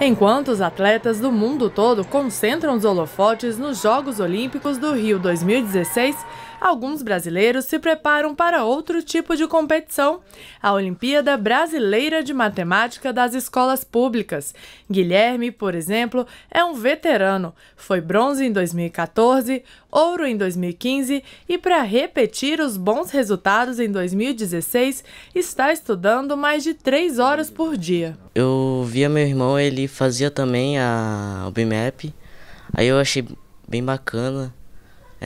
Enquanto os atletas do mundo todo concentram os holofotes nos Jogos Olímpicos do Rio 2016, alguns brasileiros se preparam para outro tipo de competição, a Olimpíada Brasileira de Matemática das Escolas Públicas. Guilherme, por exemplo, é um veterano, foi bronze em 2014, ouro em 2015 e, para repetir os bons resultados em 2016, está estudando mais de três horas por dia. Eu via meu irmão, ele fazia também a, o aí eu achei bem bacana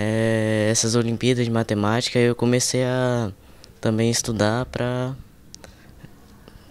é, essas Olimpíadas de Matemática, eu comecei a também estudar para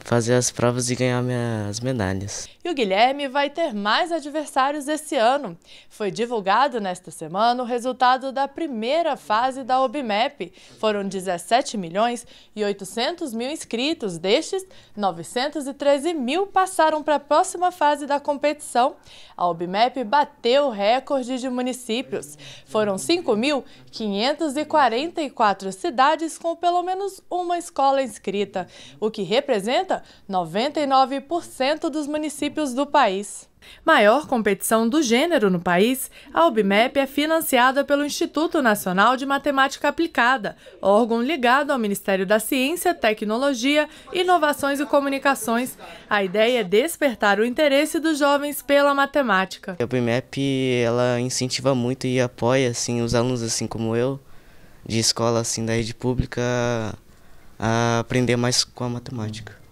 fazer as provas e ganhar minhas medalhas. E o Guilherme vai ter mais adversários esse ano. Foi divulgado nesta semana o resultado da primeira fase da OBMEP. Foram 17 milhões e 800 mil inscritos. Destes, 913 mil passaram para a próxima fase da competição. A OBMEP bateu o recorde de municípios. Foram 5.544 cidades com pelo menos uma escola inscrita, o que representa representa 99% dos municípios do país. Maior competição do gênero no país, a UBMEP é financiada pelo Instituto Nacional de Matemática Aplicada, órgão ligado ao Ministério da Ciência, Tecnologia, Inovações e Comunicações. A ideia é despertar o interesse dos jovens pela matemática. A UBMEP ela incentiva muito e apoia assim os alunos assim como eu de escola assim da rede pública a aprender mais com a matemática.